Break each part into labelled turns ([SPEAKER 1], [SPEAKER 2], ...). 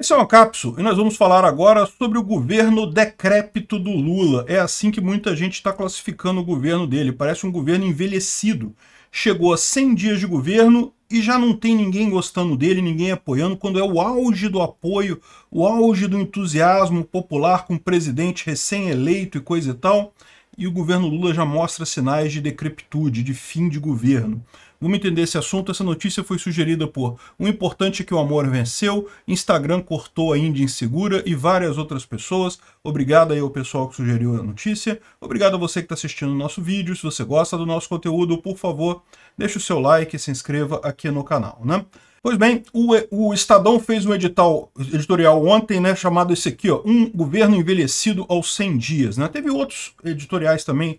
[SPEAKER 1] Esse é o cápsula e nós vamos falar agora sobre o governo decrépito do Lula. É assim que muita gente está classificando o governo dele. Parece um governo envelhecido. Chegou a 100 dias de governo e já não tem ninguém gostando dele, ninguém apoiando, quando é o auge do apoio, o auge do entusiasmo popular com o presidente recém-eleito e coisa e tal. E o governo Lula já mostra sinais de decrepitude, de fim de governo. Vamos entender esse assunto. Essa notícia foi sugerida por O Importante é que o Amor Venceu, Instagram cortou a Índia Insegura e várias outras pessoas. Obrigado aí ao pessoal que sugeriu a notícia. Obrigado a você que está assistindo o nosso vídeo. Se você gosta do nosso conteúdo, por favor, deixe o seu like e se inscreva aqui no canal, né? Pois bem, o, o, Estadão fez um edital editorial ontem, né, chamado esse aqui, ó, Um Governo Envelhecido aos 100 Dias, né? Teve outros editoriais também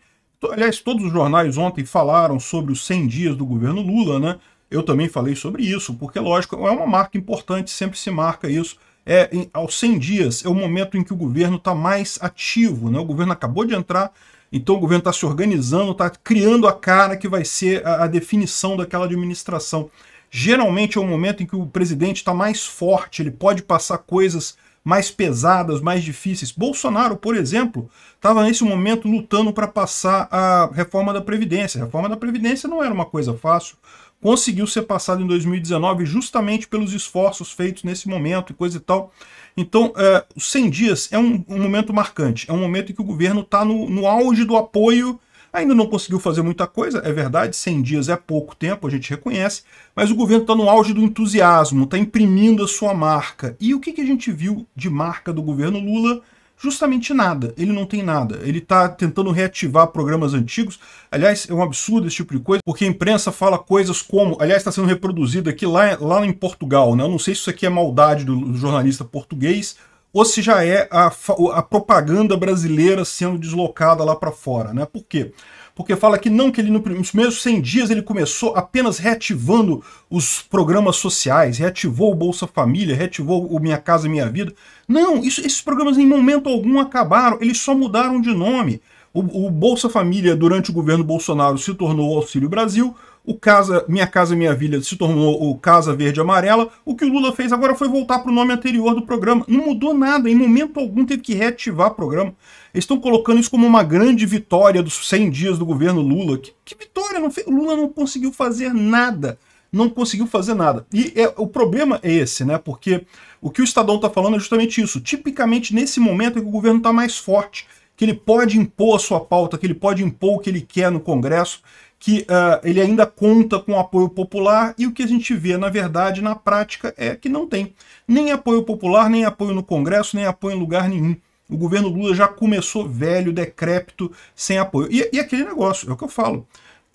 [SPEAKER 1] aliás, todos os jornais ontem falaram sobre os 100 dias do governo Lula, né? Eu também falei sobre isso, porque, lógico, é uma marca importante, sempre se marca isso. É, em, aos 100 dias é o momento em que o governo está mais ativo, né? O governo acabou de entrar, então o governo está se organizando, está criando a cara que vai ser a, a definição daquela administração. Geralmente é o momento em que o presidente está mais forte, ele pode passar coisas mais pesadas, mais difíceis. Bolsonaro, por exemplo, estava nesse momento lutando para passar a reforma da Previdência. A reforma da Previdência não era uma coisa fácil. Conseguiu ser passada em 2019 justamente pelos esforços feitos nesse momento e coisa e tal. Então, é, 100 dias é um, um momento marcante. É um momento em que o governo está no, no auge do apoio Ainda não conseguiu fazer muita coisa, é verdade, 100 dias é pouco tempo, a gente reconhece, mas o governo está no auge do entusiasmo, está imprimindo a sua marca. E o que, que a gente viu de marca do governo Lula? justamente nada. Ele não tem nada. Ele está tentando reativar programas antigos. Aliás, é um absurdo esse tipo de coisa, porque a imprensa fala coisas como. Aliás, está sendo reproduzido aqui lá, lá em Portugal. Né? Eu não sei se isso aqui é maldade do jornalista português ou se já é a, a propaganda brasileira sendo deslocada lá para fora, né? Por quê? Porque fala que não, que ele nos primeiros 100 dias ele começou apenas reativando os programas sociais, reativou o Bolsa Família, reativou o Minha Casa Minha Vida. Não, isso, esses programas em momento algum acabaram, eles só mudaram de nome. O, o Bolsa Família, durante o governo Bolsonaro, se tornou Auxílio Brasil, o Casa Minha Casa Minha Vila se tornou o Casa Verde Amarela. O que o Lula fez agora foi voltar para o nome anterior do programa. Não mudou nada, em momento algum teve que reativar o programa. Eles estão colocando isso como uma grande vitória dos 100 dias do governo Lula. Que, que vitória? Não fez, o Lula não conseguiu fazer nada. Não conseguiu fazer nada. E é, o problema é esse, né? Porque o que o Estadão está falando é justamente isso. Tipicamente, nesse momento é que o governo está mais forte, que ele pode impor a sua pauta, que ele pode impor o que ele quer no Congresso que uh, ele ainda conta com apoio popular e o que a gente vê, na verdade, na prática, é que não tem nem apoio popular, nem apoio no Congresso, nem apoio em lugar nenhum. O governo Lula já começou velho, decrépito, sem apoio. E, e aquele negócio, é o que eu falo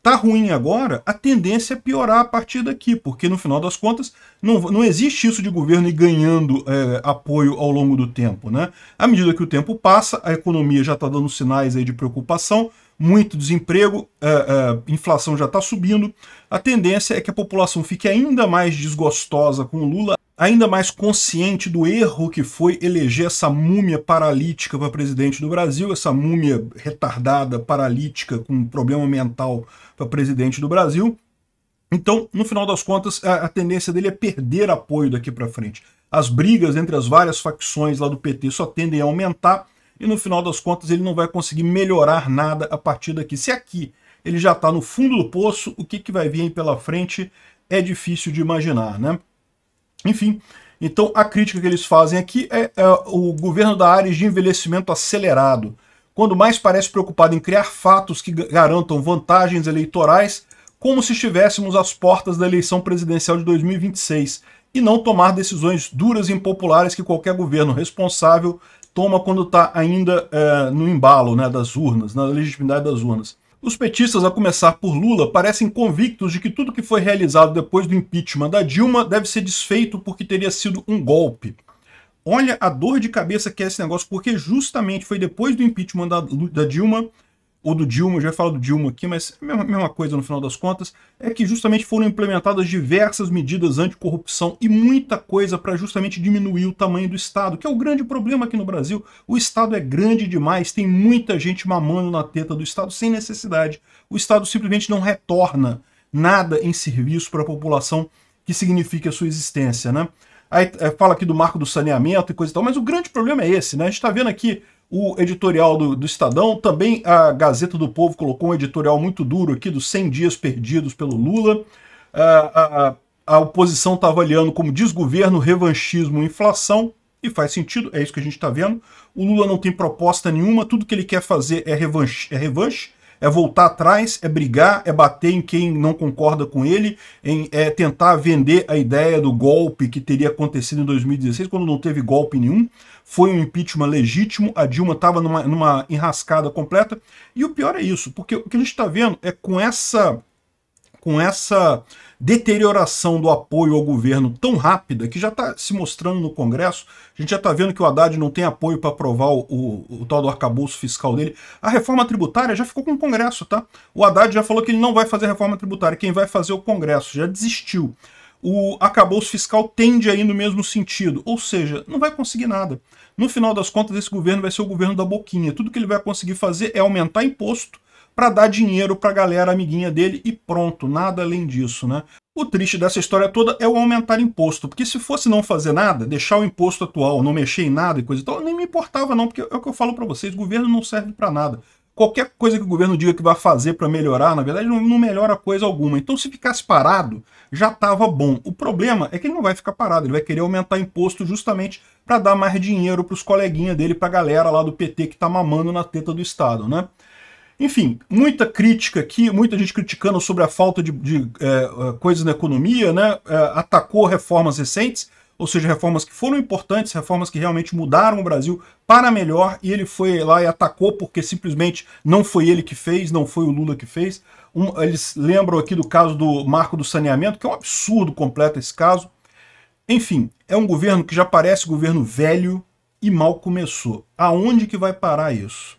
[SPEAKER 1] tá ruim agora, a tendência é piorar a partir daqui, porque no final das contas não, não existe isso de governo ir ganhando é, apoio ao longo do tempo. Né? À medida que o tempo passa, a economia já está dando sinais aí de preocupação, muito desemprego, é, é, inflação já está subindo, a tendência é que a população fique ainda mais desgostosa com o Lula, ainda mais consciente do erro que foi eleger essa múmia paralítica para presidente do Brasil, essa múmia retardada, paralítica, com problema mental para presidente do Brasil. Então, no final das contas, a, a tendência dele é perder apoio daqui para frente. As brigas entre as várias facções lá do PT só tendem a aumentar e no final das contas ele não vai conseguir melhorar nada a partir daqui. Se aqui ele já está no fundo do poço, o que, que vai vir pela frente é difícil de imaginar, né? Enfim, então a crítica que eles fazem aqui é, é o governo da área de envelhecimento acelerado, quando mais parece preocupado em criar fatos que garantam vantagens eleitorais, como se estivéssemos às portas da eleição presidencial de 2026, e não tomar decisões duras e impopulares que qualquer governo responsável toma quando está ainda é, no embalo né, das urnas, na legitimidade das urnas. Os petistas, a começar por Lula, parecem convictos de que tudo que foi realizado depois do impeachment da Dilma deve ser desfeito porque teria sido um golpe. Olha a dor de cabeça que é esse negócio, porque justamente foi depois do impeachment da, da Dilma ou do Dilma, eu já falo do Dilma aqui, mas é a mesma coisa no final das contas, é que justamente foram implementadas diversas medidas anticorrupção e muita coisa para justamente diminuir o tamanho do Estado, que é o grande problema aqui no Brasil. O Estado é grande demais, tem muita gente mamando na teta do Estado sem necessidade. O Estado simplesmente não retorna nada em serviço para a população que significa a sua existência, né? Aí é, fala aqui do marco do saneamento e coisa e tal, mas o grande problema é esse, né? A gente está vendo aqui o editorial do, do, Estadão, também a Gazeta do Povo colocou um editorial muito duro aqui dos 100 dias perdidos pelo Lula. A, a, a oposição está avaliando como desgoverno, revanchismo e inflação, e faz sentido, é isso que a gente está vendo. O Lula não tem proposta nenhuma, tudo que ele quer fazer é revanche, é revanche é voltar atrás, é brigar, é bater em quem não concorda com ele, em, é tentar vender a ideia do golpe que teria acontecido em 2016, quando não teve golpe nenhum. Foi um impeachment legítimo, a Dilma estava numa, numa enrascada completa. E o pior é isso, porque o que a gente está vendo é com essa com essa deterioração do apoio ao governo tão rápida, que já está se mostrando no Congresso, a gente já está vendo que o Haddad não tem apoio para aprovar o, o, o, tal do arcabouço fiscal dele. A reforma tributária já ficou com o Congresso, tá? O Haddad já falou que ele não vai fazer reforma tributária, quem vai fazer é o Congresso, já desistiu. O arcabouço fiscal tende aí no mesmo sentido, ou seja, não vai conseguir nada. No final das contas, esse governo vai ser o governo da boquinha. Tudo que ele vai conseguir fazer é aumentar imposto para dar dinheiro para a galera amiguinha dele e pronto, nada além disso, né? O triste dessa história toda é o aumentar imposto, porque se fosse não fazer nada, deixar o imposto atual, não mexer em nada e coisa e tal, nem me importava não, porque é o que eu falo para vocês, o governo não serve para nada. Qualquer coisa que o governo diga que vai fazer para melhorar, na verdade, não, não, melhora coisa alguma. Então, se ficasse parado, já estava bom. O problema é que ele não vai ficar parado, ele vai querer aumentar imposto justamente para dar mais dinheiro para os coleguinhas dele, para a galera lá do PT que está mamando na teta do Estado, né? Enfim, muita crítica aqui, muita gente criticando sobre a falta de, de é, é coisas na economia, né? É, atacou reformas recentes, ou seja, reformas que foram importantes, reformas que realmente mudaram o Brasil para melhor, e ele foi lá e atacou porque simplesmente não foi ele que fez, não foi o Lula que fez. Um, eles lembram aqui do caso do marco do saneamento, que é um absurdo completo esse caso. Enfim, é um governo que já parece governo velho e mal começou. Aonde que vai parar isso?